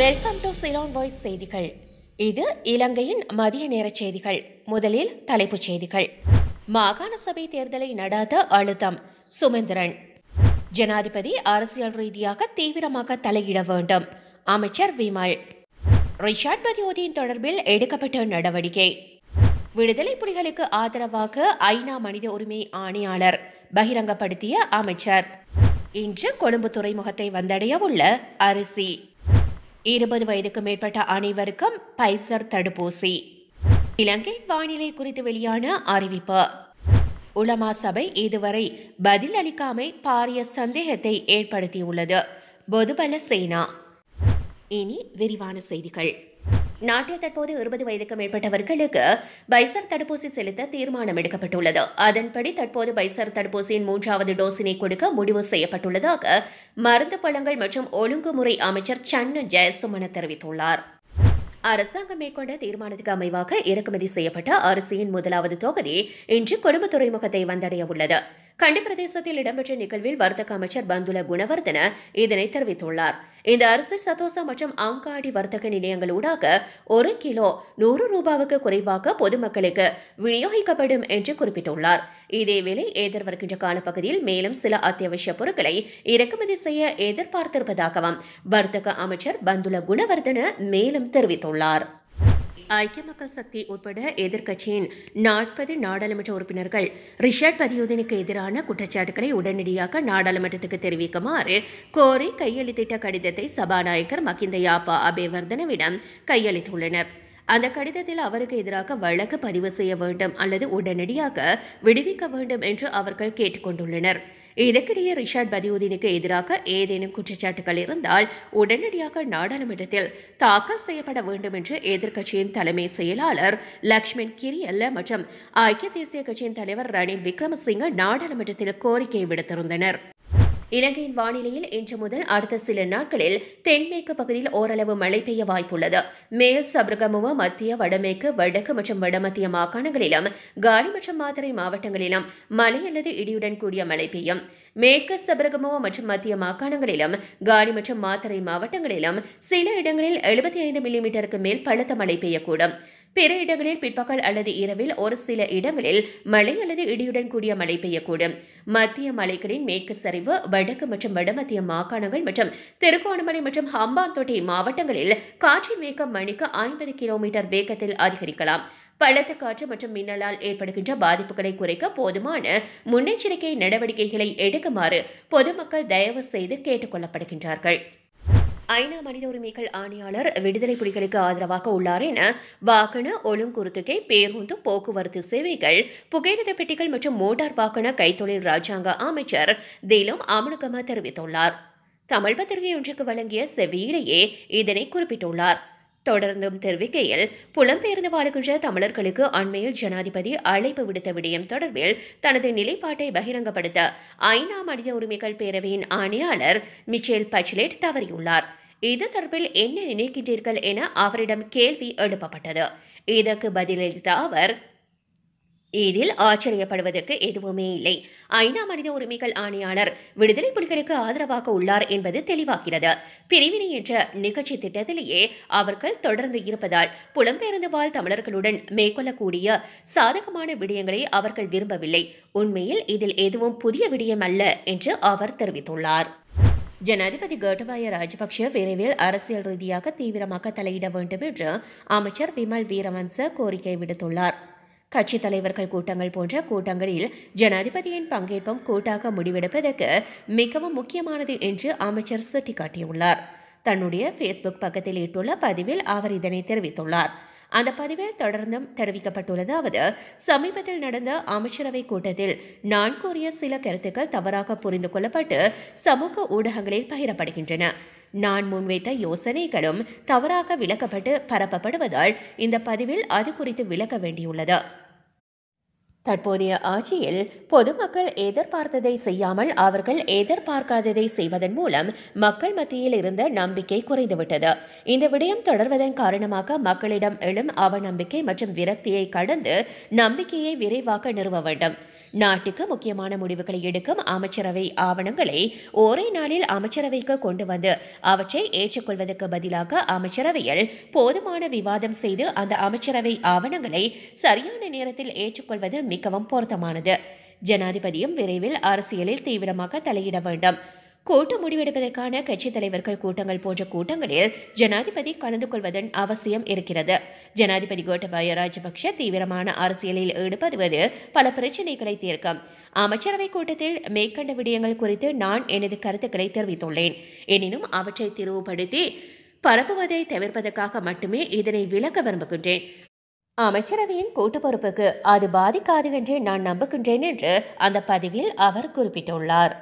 welcome to Ceylon voice செய்திகள் இது இலங்கையின் மதிய நேர செய்திகள் முதலில் தலைப்புச் செய்திகள் மாகாண சபை தேர்தலை நடாத அழுத்தம் சுமந்திரன் ஜனாதிபதி அரசியல் ரீதியாக தீவிரமாக தலையிட வேண்டும் அமைச்சர் விமல் ரிஷாட் பதியோதியின் தொடர்பில் எடுக்கப்பட்ட நடவடிக்கை விடுதலை புலிகளுக்கு ஆதரவாக ஐநா மனித உரிமை ஆணையாளர் பகிரங்கப்படுத்திய அமைச்சர் இன்று கொழும்பு துறைமுகத்தை வந்தடைய உள்ள அரிசி இருபது வயதுக்கு மேற்பட்ட அனைவருக்கும் பைசர் தடுப்பூசி இலங்கை வானிலை குறித்து வெளியான அறிவிப்பு உலமா சபை இதுவரை பதில் அளிக்காமை பாரிய சந்தேகத்தை ஏற்படுத்தியுள்ளது பொதுபல சேனா இனி விரிவான செய்திகள் நாட்டில் தற்போது இருபது வயதுக்கு மேற்பட்டவர்களுக்கு பைசர் தடுப்பூசி செலுத்த தீர்மானம் எடுக்கப்பட்டுள்ளது அதன்படி தற்போது பைசர் தடுப்பூசியின் மூன்றாவது டோஸினை கொடுக்க முடிவு செய்யப்பட்டுள்ளதாக மருந்து பழங்கள் மற்றும் ஒழுங்குமுறை அமைச்சர் சன்னன் ஜெயசுமன தெரிவித்துள்ளார் அரசாங்கம் மேற்கொண்ட தீர்மானத்துக்கு அமைவாக இறக்குமதி செய்யப்பட்ட அரிசியின் முதலாவது தொகுதி இன்று குடும்ப துறைமுகத்தை வந்தடைய உள்ளது கண்டி பிரதேசத்தில் இடம்பெற்ற நிகழ்வில் வர்த்தக அமைச்சர் பந்துல குணவர்தன இதனை தெரிவித்துள்ளார் இந்த அரசு சதோசா மற்றும் ஆங்காடி வர்த்தக நிலையங்கள் ஊடாக ஒரு கிலோ நூறு ரூபாவுக்கு குறைவாக பொதுமக்களுக்கு விநியோகிக்கப்படும் என்று குறிப்பிட்டுள்ளார் இதேவேளை எதிர்வருகின்ற காலப்பகுதியில் மேலும் சில அத்தியாவசிய பொருட்களை இறக்குமதி செய்ய எதிர்பார்த்திருப்பதாகவும் வர்த்தக அமைச்சர் பந்துல குணவர்தன மேலும் தெரிவித்துள்ளார் ஐக்கிய மக்கள் சக்தி உட்பட எதிர்க்கட்சியின் நாற்பது நாடாளுமன்ற உறுப்பினர்கள் ரிஷாட் பதியுதீனுக்கு எதிரான குற்றச்சாட்டுகளை உடனடியாக நாடாளுமன்றத்துக்கு தெரிவிக்குமாறு கோரி கையெழுத்திட்ட கடிதத்தை சபாநாயகர் மகிந்த யாப்பா அபேவர்தனவிடம் கையளித்துள்ளனர் அந்த கடிதத்தில் அவருக்கு எதிராக வழக்கு பதிவு செய்ய வேண்டும் அல்லது உடனடியாக விடுவிக்க வேண்டும் என்று அவர்கள் கேட்டுக்கொண்டுள்ளனர் இதற்கிடையே ரிஷாட் பதியுதீனுக்கு எதிராக ஏதேனும் குற்றச்சாட்டுகள் இருந்தால் உடனடியாக நாடாளுமன்றத்தில் தாக்கல் செய்யப்பட வேண்டும் என்று எதிர்க்கட்சியின் தலைமை செயலாளர் லக்ஷ்மண் கிரியல்ல மற்றும் ஐக்கிய தேசிய கட்சியின் தலைவர் ரணில் விக்ரமசிங்க நாடாளுமன்றத்தில் கோரிக்கை விடுத்திருந்தனர் இலங்கையின் வானிலையில் இன்று முதல் அடுத்த சில நாட்களில் தென்மேற்கு பகுதியில் ஓரளவு மழை பெய்ய வாய்ப்புள்ளது மேல் சபரகமுவ மத்திய வடமேற்கு வடக்கு மற்றும் வடமத்திய மாகாணங்களிலும் காலி மற்றும் மாத்திரை மாவட்டங்களிலும் மழை அல்லது இடியுடன் கூடிய மழை பெய்யும் மேற்கு சபரகமோ மற்றும் மத்திய மாகாணங்களிலும் காலி மற்றும் மாத்தறை மாவட்டங்களிலும் சில இடங்களில் எழுபத்தி ஐந்து மில்லிமீட்டருக்கு மேல் பலத்த மழை பெய்யக்கூடும் பிற இடங்களில் பிற்பகல் அல்லது இரவில் ஒரு சில இடங்களில் மழை அல்லது இடியுடன் கூடிய மழை பெய்யக்கூடும் மத்திய மலைகளின் மேற்கு சரிவு வடக்கு மற்றும் வடமத்திய மாகாணங்கள் மற்றும் திருகோணமலை மற்றும் ஹம்பாந்தோட்டை மாவட்டங்களில் காற்றின் வேகம் மணிக்கு ஐம்பது கிலோமீட்டர் வேகத்தில் அதிகரிக்கலாம் பலத்த காற்று மற்றும் மின்னலால் ஏற்படுகின்ற பாதிப்புகளை குறைக்க போதுமான முன்னெச்சரிக்கை நடவடிக்கைகளை எடுக்குமாறு பொதுமக்கள் தயவு செய்து கேட்டுக்கொள்ளப்படுகின்றார்கள் ஐநா மனித உரிமைகள் ஆணையாளர் விடுதலை புலிகளுக்கு ஆதரவாக உள்ளார் என வாகன ஒழுங்குறுத்துகை பேருந்து போக்குவரத்து சேவைகள் புகையிரத பெட்டிகள் மற்றும் மோட்டார் வாகன கைத்தொழில் ராஜாங்க அமைச்சர் திலும் அமனுகமா தெரிவித்துள்ளார் தமிழ் பத்திரிகை ஒன்றுக்கு வழங்கிய செவ்வியிலேயே இதனை குறிப்பிட்டுள்ளார் தொடர்ந்தும் தெரிவிக்கையில் புலம்பெயர்ந்து வாழ்கின்ற தமிழர்களுக்கு அண்மையில் ஜனாதிபதி அழைப்பு விடுத்த விடயம் தொடர்பில் தனது நிலைப்பாட்டை பகிரங்கப்படுத்த ஐநா மனித உரிமைகள் பேரவையின் ஆணையாளர் மிச்சேல் பச்லேட் தவறியுள்ளார் இது தொடர்பில் என்ன நினைக்கின்றீர்கள் என அவரிடம் கேள்வி எழுப்பப்பட்டது இதற்கு பதிலளித்த அவர் இதில் ஆச்சரியப்படுவதற்கு எதுவுமே இல்லை ஐநா மனித உரிமைகள் ஆணையாளர் விடுதலை புலிகளுக்கு ஆதரவாக உள்ளார் என்பது தெளிவாகிறது பிரிவினை என்ற நிகழ்ச்சி திட்டத்திலேயே அவர்கள் தொடர்ந்து இருப்பதால் புலம்பெயர்ந்து வாழ் தமிழர்களுடன் மேற்கொள்ளக்கூடிய சாதகமான விடயங்களை அவர்கள் விரும்பவில்லை உண்மையில் இதில் எதுவும் புதிய விடயம் அல்ல என்று அவர் தெரிவித்துள்ளார் ஜனாதிபதி கோட்டபாய ராஜபக்ஷ விரைவில் அரசியல் ரீதியாக தீவிரமாக தலையிட வேண்டும் என்று அமைச்சர் விமல் வீரவன்ச கோரிக்கை விடுத்துள்ளார் கட்சித் தலைவர்கள் கூட்டங்கள் போன்ற கூட்டங்களில் ஜனாதிபதியின் பங்கேற்பும் கூட்டாக முடிவெடுப்பதற்கு மிகவும் முக்கியமானது என்று அமைச்சர் சுட்டிக்காட்டியுள்ளார் தன்னுடைய ஃபேஸ்புக் பக்கத்தில் இட்டுள்ள பதிவில் அவர் இதனை தெரிவித்துள்ளார் அந்த பதிவில் தொடர்ந்தும் தெரிவிக்கப்பட்டுள்ளதாவது சமீபத்தில் நடந்த அமைச்சரவை கூட்டத்தில் நான் கூறிய சில கருத்துக்கள் தவறாக புரிந்து கொள்ளப்பட்டு சமூக ஊடகங்களில் பகிரப்படுகின்றன நான் முன்வைத்த யோசனைகளும் தவறாக விளக்கப்பட்டு பரப்பப்படுவதால் இந்த பதிவில் அது குறித்து விளக்க வேண்டியுள்ளது தற்போதைய ஆட்சியில் பொதுமக்கள் எதிர்பார்த்ததை செய்யாமல் அவர்கள் எதிர்பார்க்காததை செய்வதன் மூலம் மக்கள் மத்தியில் இருந்த நம்பிக்கை குறைந்துவிட்டது இந்த விடயம் தொடர்வதன் காரணமாக மக்களிடம் எழும் அவநம்பிக்கை மற்றும் விரக்தியை கடந்து நம்பிக்கையை விரைவாக நிறுவ வேண்டும் நாட்டுக்கு முக்கியமான முடிவுகளை எடுக்கும் அமைச்சரவை ஆவணங்களை ஒரே நாளில் அமைச்சரவைக்கு கொண்டு வந்து அவற்றை ஏற்றுக்கொள்வதற்கு பதிலாக அமைச்சரவையில் போதுமான விவாதம் செய்து அந்த அமைச்சரவை ஆவணங்களை சரியான நேரத்தில் ஏற்றுக்கொள்வது மிகவும் பொருத்தமானது ஜனாதிபதியும் விரைவில் அரசியலில் தீவிரமாக தலையிட வேண்டும் கூட்டு முடிவெடுப்பதற்கான கட்சித் தலைவர்கள் கூட்டங்கள் போன்ற கூட்டங்களில் ஜனாதிபதி கலந்து கொள்வதன் அவசியம் இருக்கிறது ஜனாதிபதி கோட்டபாய ராஜபக்ஷ தீவிரமான அரசியலில் ஈடுபடுவது பல பிரச்சினைகளை தீர்க்கும் அமைச்சரவை கூட்டத்தில் மேற்கண்ட விடயங்கள் குறித்து நான் எனது கருத்துக்களை தெரிவித்துள்ளேன் எனினும் அவற்றை திரிவுபடுத்தி பரப்புவதை தவிர்ப்பதற்காக மட்டுமே இதனை விளக்க விரும்புகின்றேன் அமைச்சரவையின் கூட்டு பொறுப்புக்கு அது பாதிக்காது என்று நான் நம்புகின்றேன் என்று அந்த பதிவில் அவர் குறிப்பிட்டுள்ளார்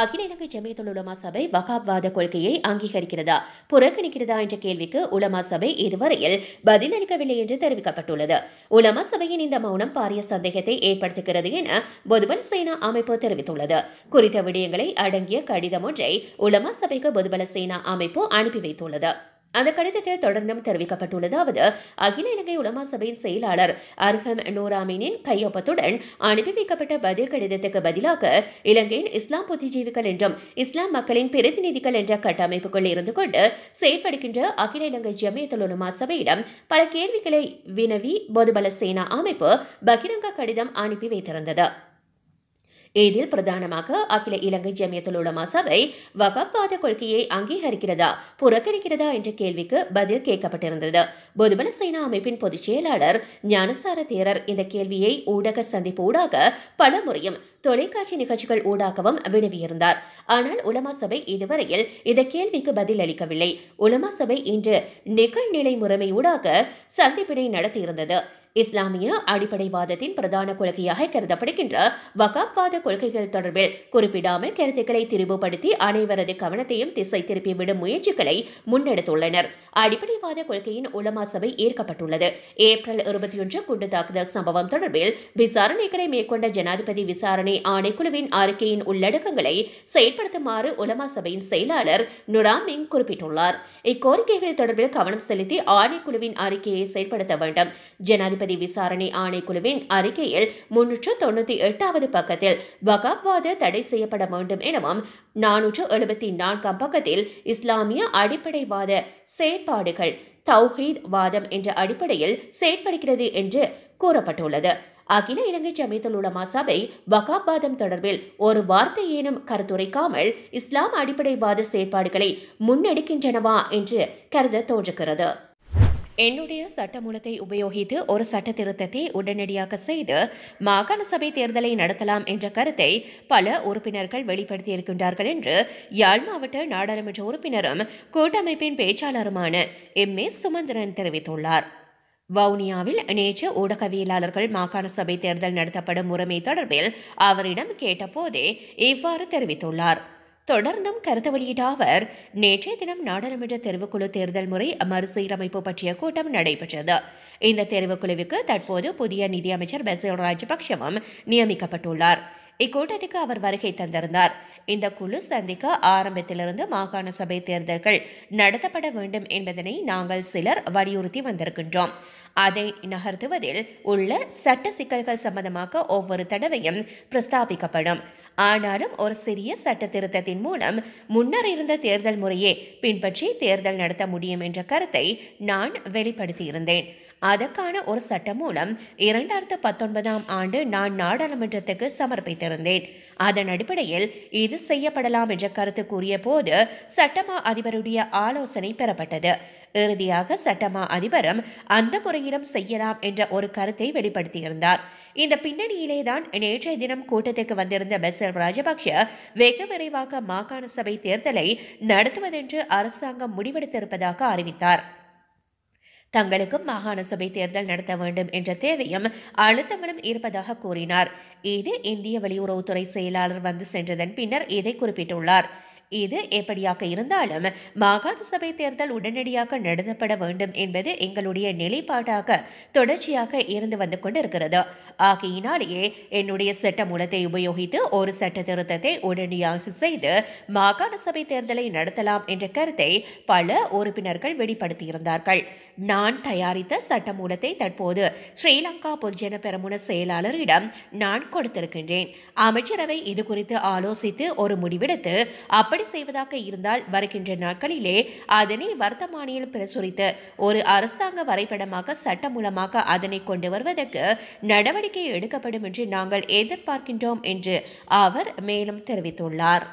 அகில இலங்கை ஜமியத்துள் உலமா சபை வகாப்வாத கொள்கையை அங்கீகரிக்கிறதா புறக்கணிக்கிறதா என்ற கேள்விக்கு உலமா சபை இதுவரையில் பதிலளிக்கவில்லை என்று தெரிவிக்கப்பட்டுள்ளது உலமா சபையின் இந்த மௌனம் பாரிய சந்தேகத்தை ஏற்படுத்துகிறது என பொதுபல சேனா அமைப்பு தெரிவித்துள்ளது குறித்த விடயங்களை அடங்கிய கடிதம் ஒன்றை உலமா சபைக்கு பொதுபல சேனா அமைப்பு அனுப்பி வைத்துள்ளது அந்த கடிதத்தில் தொடர்ந்தும் தெரிவிக்கப்பட்டுள்ளதாவது அகில இலங்கை உலமா சபையின் செயலாளர் அர்ஹம் நூராமீனின் கையொப்பத்துடன் அனுப்பி வைக்கப்பட்ட பதில் கடிதத்துக்கு பதிலாக இலங்கையின் இஸ்லாம் புத்திஜீவிகள் என்றும் இஸ்லாம் மக்களின் பிரதிநிதிகள் என்ற கட்டமைப்புகள் இருந்து கொண்டு செயல்படுகின்ற அகில இலங்கை ஜமியத்துல் உலமா சபையிடம் பல கேள்விகளை வினவி பொதுபல சேனா அமைப்பு பகிரங்க கடிதம் அனுப்பி வைத்திருந்தது இதில் பிரதானமாக அகில இலங்கை உலமா சபை வகாப்பாத கொள்கையை அங்கீகரிக்கிறதா புறக்கணிக்கிறதா என்ற கேள்விக்கு பதில் கேட்கப்பட்டிருந்தது பொதுபல சேனா அமைப்பின் பொதுச் செயலாளர் ஞானசார தேரர் இந்த கேள்வியை ஊடக சந்திப்பு ஊடாக பல முறையும் தொலைக்காட்சி நிகழ்ச்சிகள் ஊடாகவும் வினவியிருந்தார் ஆனால் உலமா சபை இதுவரையில் இந்த கேள்விக்கு பதில் அளிக்கவில்லை உலமா சபை இன்று நிகழ்நிலை முறைமை ஊடாக சந்திப்பினை நடத்தியிருந்தது இஸ்லாமிய அடிப்படைவாதத்தின் பிரதான கொள்கையாக கருதப்படுகின்ற வகாப்வாத கொள்கைகள் தொடர்பில் குறிப்பிடாமல் கருத்துக்களை திரிவுபடுத்தி அனைவரது கவனத்தையும் திசை திருப்பிவிடும் முயற்சிகளை முன்னெடுத்துள்ளனர் அடிப்படைவாத கொள்கையின் உலமா சபை ஏற்கப்பட்டுள்ளது ஏப்ரல் இருபத்தி ஒன்று குண்டு தாக்குதல் சம்பவம் தொடர்பில் விசாரணைகளை மேற்கொண்ட ஜனாதிபதி விசாரணை ஆணைக்குழுவின் அறிக்கையின் உள்ளடக்கங்களை செயல்படுத்துமாறு உலமா சபையின் செயலாளர் நுராமிங் குறிப்பிட்டுள்ளார் இக்கோரிக்கைகள் தொடர்பில் கவனம் செலுத்தி ஆணைக்குழுவின் அறிக்கையை செயல்படுத்த வேண்டும் ஜனாதிபதி நீதிபதி விசாரணை ஆணைக்குழுவின் அறிக்கையில் முன்னூற்று தொண்ணூற்றி எட்டாவது பக்கத்தில் வகாப்வாத தடை செய்யப்பட வேண்டும் எனவும் நானூற்று எழுபத்தி நான்காம் பக்கத்தில் இஸ்லாமிய அடிப்படைவாத செயற்பாடுகள் தௌஹீத் வாதம் என்ற அடிப்படையில் செயற்படுகிறது என்று கூறப்பட்டுள்ளது அகில இலங்கை ஜமியத்தில் உள்ள மசபை வகாபாதம் தொடர்பில் ஒரு வார்த்தை ஏனும் கருத்துரைக்காமல் இஸ்லாம் அடிப்படைவாத செயற்பாடுகளை முன்னெடுக்கின்றனவா என்று கருத தோன்றுகிறது என்னுடைய சட்டமூலத்தை உபயோகித்து ஒரு சட்ட திருத்தத்தை உடனடியாக செய்து மாகாண சபை தேர்தலை நடத்தலாம் என்ற கருத்தை பல உறுப்பினர்கள் வெளிப்படுத்தியிருக்கின்றார்கள் என்று யாழ் மாவட்ட நாடாளுமன்ற உறுப்பினரும் கூட்டமைப்பின் பேச்சாளருமான எம் ஏ சுமந்திரன் தெரிவித்துள்ளார் வவுனியாவில் நேற்று ஊடகவியலாளர்கள் மாகாண சபை தேர்தல் நடத்தப்படும் முறைமை தொடர்பில் அவரிடம் கேட்டபோதே இவ்வாறு தெரிவித்துள்ளார் தொடர்ந்தும் கருத்து வெளியிட்ட அவர் நேற்றைய தினம் நாடாளுமன்ற தெருவுக்குழு தேர்தல் முறை மறுசீரமைப்பு பற்றிய கூட்டம் நடைபெற்றது இந்த தெருவுக்குழுவுக்கு தற்போது புதிய நிதியமைச்சர் பசீல் ராஜபக்சமும் நியமிக்கப்பட்டுள்ளார் இக்கூட்டத்திற்கு அவர் வருகை தந்திருந்தார் இந்த குழு சந்திக்க ஆரம்பத்திலிருந்து மாகாண சபை தேர்தல்கள் நடத்தப்பட வேண்டும் என்பதனை நாங்கள் சிலர் வலியுறுத்தி வந்திருக்கின்றோம் அதை நகர்த்துவதில் உள்ள சட்ட சிக்கல்கள் சம்பந்தமாக ஒவ்வொரு தடவையும் பிரஸ்தாபிக்கப்படும் ஆனாலும் ஒரு சிறிய சட்ட திருத்தத்தின் மூலம் முன்னர் இருந்த தேர்தல் முறையே பின்பற்றி தேர்தல் நடத்த முடியும் என்ற கருத்தை நான் வெளிப்படுத்தியிருந்தேன் அதற்கான ஒரு சட்டம் மூலம் இரண்டாயிரத்து பத்தொன்பதாம் ஆண்டு நான் நாடாளுமன்றத்துக்கு சமர்ப்பித்திருந்தேன் அதன் அடிப்படையில் இது செய்யப்படலாம் என்ற கருத்து கூறிய போது சட்டமா அதிபருடைய ஆலோசனை பெறப்பட்டது இறுதியாக சட்டமா அதிபரும் அந்த முறையிலும் செய்யலாம் என்ற ஒரு கருத்தை வெளிப்படுத்தியிருந்தார் இந்த பின்னணியிலே தான் நேற்றைய தினம் கூட்டத்துக்கு வந்திருந்த மிஸ்டர் ராஜபக்ஷ வெகு விரைவாக மாகாண சபை தேர்தலை நடத்துவதென்று அரசாங்கம் முடிவெடுத்திருப்பதாக அறிவித்தார் தங்களுக்கும் மாகாண சபை தேர்தல் நடத்த வேண்டும் என்ற தேவையும் அழுத்தங்களும் இருப்பதாக கூறினார் இது இந்திய வெளியுறவுத்துறை செயலாளர் வந்து சென்றதன் பின்னர் இதை குறிப்பிட்டுள்ளார் இது எப்படியாக இருந்தாலும் மாகாண சபை தேர்தல் உடனடியாக நடத்தப்பட வேண்டும் என்பது எங்களுடைய நிலைப்பாடாக தொடர்ச்சியாக இருந்து வந்து கொண்டிருக்கிறது ஆகையினாலேயே என்னுடைய சட்ட மூலத்தை உபயோகித்து ஒரு சட்ட திருத்தத்தை உடனடியாக செய்து மாகாண சபை தேர்தலை நடத்தலாம் என்ற கருத்தை பல உறுப்பினர்கள் வெளிப்படுத்தியிருந்தார்கள் நான் தயாரித்த சட்டமூலத்தை தற்போது ஸ்ரீலங்கா பொதுஜன பெருமுன செயலாளரிடம் நான் கொடுத்திருக்கின்றேன் அமைச்சரவை இது குறித்து ஆலோசித்து ஒரு முடிவெடுத்து அப்படி செய்வதாக இருந்தால் வருகின்ற நாட்களிலே அதனை வர்த்தமானியில் பிரசுரித்து ஒரு அரசாங்க வரைபடமாக சட்டமூலமாக அதனை கொண்டு வருவதற்கு நடவடிக்கை எடுக்கப்படும் என்று நாங்கள் எதிர்பார்க்கின்றோம் என்று அவர் மேலும் தெரிவித்துள்ளார்